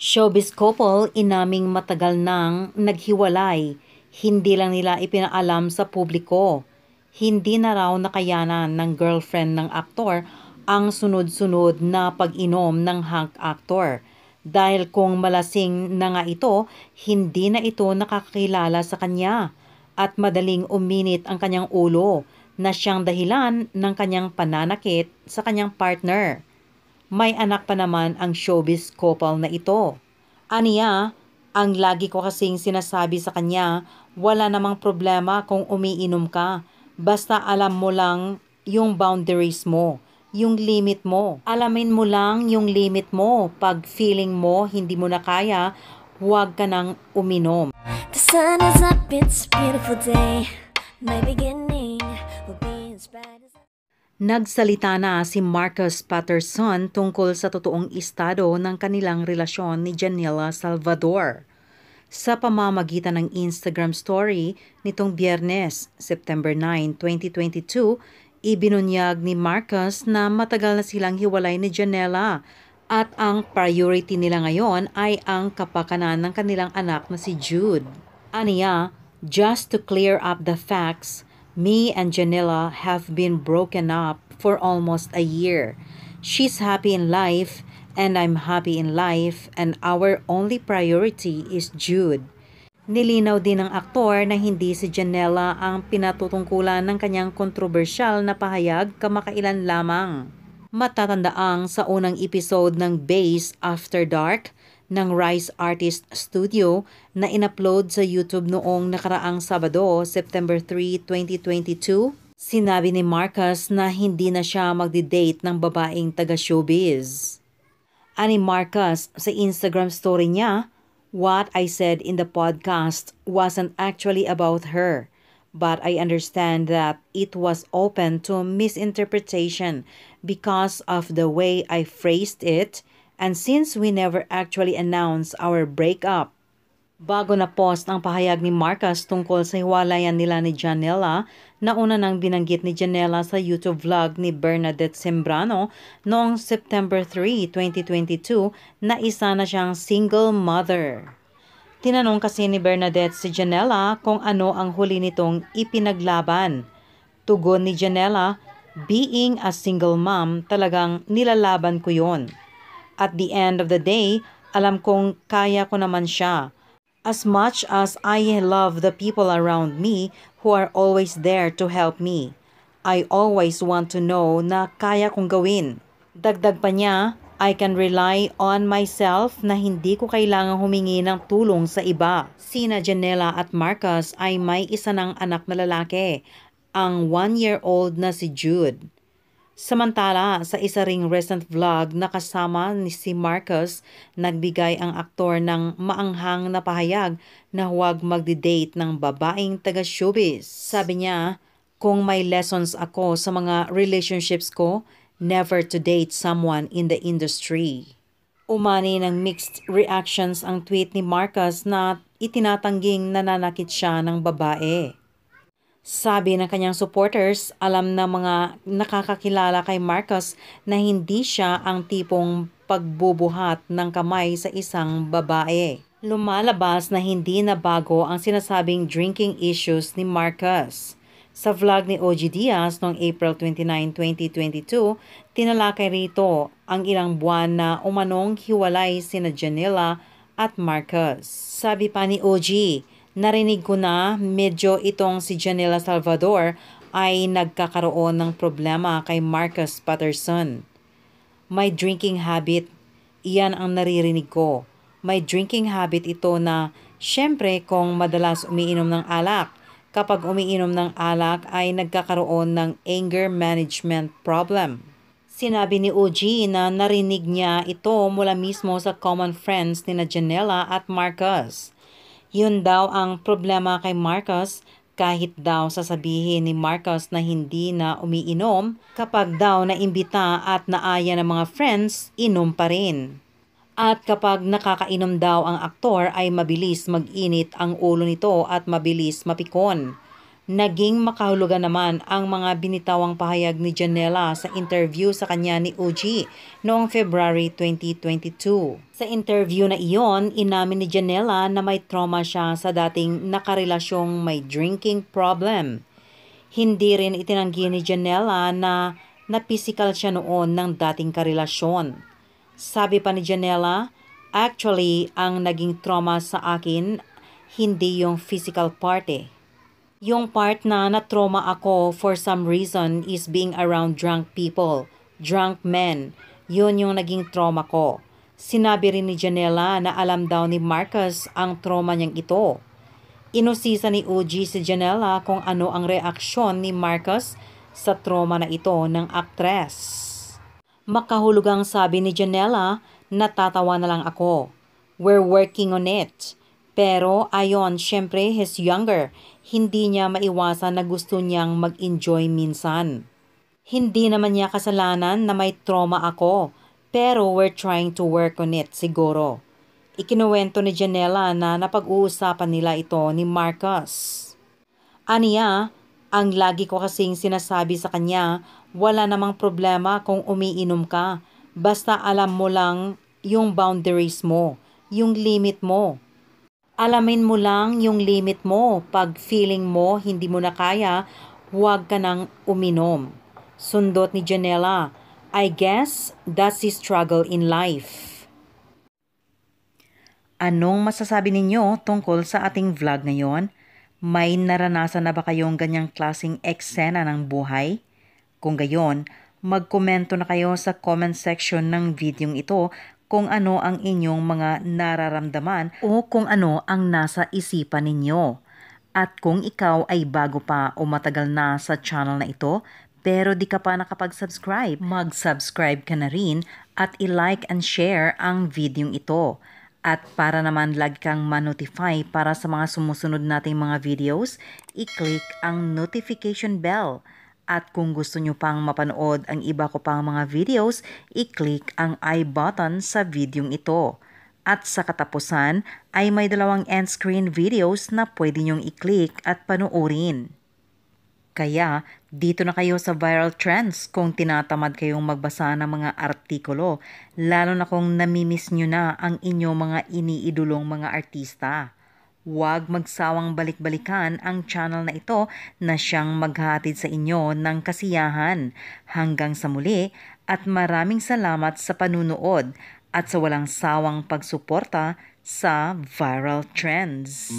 Showbiz couple inaming matagal nang naghiwalay, hindi lang nila ipinaalam sa publiko. Hindi na raw nakayanan ng girlfriend ng aktor ang sunod-sunod na pag-inom ng hunk actor. Dahil kung malasing na nga ito, hindi na ito nakakilala sa kanya at madaling uminit ang kanyang ulo na siyang dahilan ng kanyang pananakit sa kanyang partner. May anak pa naman ang showbiz couple na ito. Aniya, ang lagi ko kasing sinasabi sa kanya, wala namang problema kung umiinom ka. Basta alam mo lang yung boundaries mo, yung limit mo. Alamin mo lang yung limit mo. Pag feeling mo hindi mo na kaya, huwag ka nang uminom. The sun is up, it's a beautiful day. My beginning will be as bright as... Nagsalita na si Marcus Patterson tungkol sa totoong estado ng kanilang relasyon ni Janela Salvador sa pamamagitan ng Instagram story nitong Biyernes, September 9, 2022, ibinunyag ni Marcus na matagal na silang hiwalay ni Janela at ang priority nila ngayon ay ang kapakanan ng kanilang anak na si Jude. Aniya, just to clear up the facts, Me and Janilla have been broken up for almost a year. She's happy in life and I'm happy in life and our only priority is Jude. Nilinaw din ng aktor na hindi si Janella ang pinatutungkulan ng kanyang kontrobersyal na pahayag kamakailan lamang. Matatandaang sa unang episode ng Base After Dark, ng Rice Artist Studio na inupload sa YouTube noong nakaraang Sabado, September 3, 2022, sinabi ni Marcus na hindi na siya magdi-date ng babaeng taga-showbiz. Ani Marcus sa Instagram story niya, What I said in the podcast wasn't actually about her, but I understand that it was open to misinterpretation because of the way I phrased it And since we never actually announced our breakup, Bago na post ang pahayag ni Marcus tungkol sa hiwalayan nila ni Janela na una nang binanggit ni Janela sa YouTube vlog ni Bernadette Sembrano noong September 3, 2022 na isa na siyang single mother. Tinanong kasi ni Bernadette si Janela kung ano ang huli nitong ipinaglaban. Tugon ni Janela, being a single mom talagang nilalaban ko yon. At the end of the day, alam kong kaya ko naman siya. As much as I love the people around me who are always there to help me, I always want to know na kaya kong gawin. Dagdag pa niya, I can rely on myself na hindi ko kailangang humingi ng tulong sa iba. Sina Janela at Marcus ay may isa ng anak na lalaki, ang one-year-old na si Jude. Samantala, sa isa ring recent vlog na kasama ni si Marcus, nagbigay ang aktor ng maanghang na pahayag na huwag magdi-date ng babaeng taga-showbiz. Sabi niya, kung may lessons ako sa mga relationships ko, never to date someone in the industry. Umani ng mixed reactions ang tweet ni Marcus na itinatangging nananakit siya ng babae. Sabi ng kanyang supporters, alam na mga nakakakilala kay Marcos na hindi siya ang tipong pagbubuhat ng kamay sa isang babae. Lumalabas na hindi na bago ang sinasabing drinking issues ni Marcos. Sa vlog ni OG Diaz noong April 29, 2022, tinalakay rito ang ilang buwan na umanong hiwalay sina Janela at Marcos. Sabi pa ni OG, narinig ko na medyo itong si Janela Salvador ay nagkakaroon ng problema kay Marcus Patterson. May drinking habit, iyan ang naririnig ko. May drinking habit ito na syempre kung madalas umiinom ng alak, kapag umiinom ng alak ay nagkakaroon ng anger management problem. Sinabi ni OG na narinig niya ito mula mismo sa common friends ni na Janela at Marcus. Yun daw ang problema kay Marcos kahit daw sasabihin ni Marcos na hindi na umiinom, kapag daw naimbita at naaya ng mga friends, inom pa rin. At kapag nakakainom daw ang aktor ay mabilis mag-init ang ulo nito at mabilis mapikon. Naging makahulugan naman ang mga binitawang pahayag ni Janela sa interview sa kanya ni OG noong February 2022. Sa interview na iyon, inamin ni Janela na may trauma siya sa dating nakarelasyong may drinking problem. Hindi rin itinanggi ni Janela na na-physical siya noon ng dating karelasyon. Sabi pa ni Janela, Actually, ang naging trauma sa akin, hindi yung physical parte. Yung part na na-trauma ako for some reason is being around drunk people, drunk men. Yun yung naging trauma ko. Sinabi rin ni Janela na alam daw ni Marcus ang trauma niyang ito. Inusisa ni OG si Janela kung ano ang reaksyon ni Marcus sa trauma na ito ng actress. Makahulugang sabi ni Janela, natatawa na lang ako. We're working on it. Pero ayon, syempre he's younger. Hindi niya maiwasan na gusto niyang mag-enjoy minsan. Hindi naman niya kasalanan na may trauma ako. Pero we're trying to work on it siguro. Ikinuwento ni Janela na napag-uusapan nila ito ni Marcus. Aniya, ang lagi ko kasing sinasabi sa kanya, wala namang problema kung umiinom ka. Basta alam mo lang yung boundaries mo, yung limit mo. Alamin mo lang yung limit mo. Pag feeling mo hindi mo na kaya, huwag ka nang uminom. Sundot ni Janela, I guess that's his struggle in life. Anong masasabi ninyo tungkol sa ating vlog ngayon? May naranasan na ba kayong ganyang klasing eksena ng buhay? Kung gayon, magkomento na kayo sa comment section ng videong ito kung ano ang inyong mga nararamdaman o kung ano ang nasa isipan ninyo. At kung ikaw ay bago pa o matagal na sa channel na ito, pero di ka pa nakapag-subscribe, mag-subscribe ka na rin at i-like and share ang video ito. At para naman lagi kang ma-notify para sa mga sumusunod nating mga videos, i-click ang notification bell at kung gusto nyo pang mapanood ang iba ko pang mga videos, i-click ang i button sa videong ito. At sa katapusan ay may dalawang end screen videos na pwede nyong i-click at panoorin. Kaya dito na kayo sa viral trends kung tinatamad kayong magbasa ng mga artikulo, lalo na kung namimiss nyo na ang inyong mga iniidolong mga artista. Huwag magsawang balik-balikan ang channel na ito na siyang maghahatid sa inyo ng kasiyahan. Hanggang sa muli at maraming salamat sa panunood at sa walang sawang pagsuporta sa Viral Trends.